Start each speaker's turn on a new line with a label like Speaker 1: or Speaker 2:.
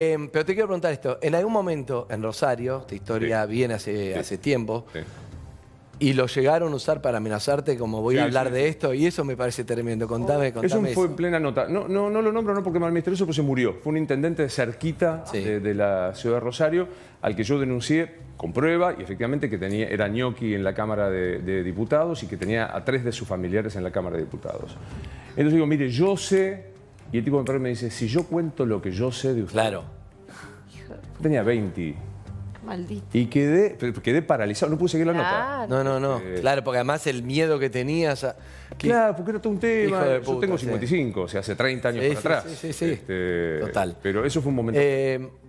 Speaker 1: Em, pero te quiero preguntar esto. En algún momento en Rosario, esta historia viene hace, hace tiempo, y lo llegaron a usar para amenazarte como voy a hablar de esto, y eso me parece tremendo. Contame, contame eso. Fue en
Speaker 2: plena nota. No, no, no lo nombro no porque mal misterioso, pero pues, se murió. Fue un intendente cerquita de, la ciudad de Rosario, al que yo denuncié con prueba, y efectivamente que tenía, era ñoqui en la Cámara de, de Diputados y que tenía a tres de sus familiares en la Cámara de Diputados. Entonces digo, mire, yo sé y el tipo me me dice, si yo cuento lo que yo sé de usted. Claro.
Speaker 3: Tenía 20. Maldito. Y quedé, quedé paralizado, no pude seguir la nota. No, no, no. Eh, claro, porque además el miedo que tenías. Claro, porque era todo un tema. Yo tengo 55, o sea, hace 30 años para atrás. Sí, sí, sí. Este, Total. Pero eso fue un momento.
Speaker 2: Eh,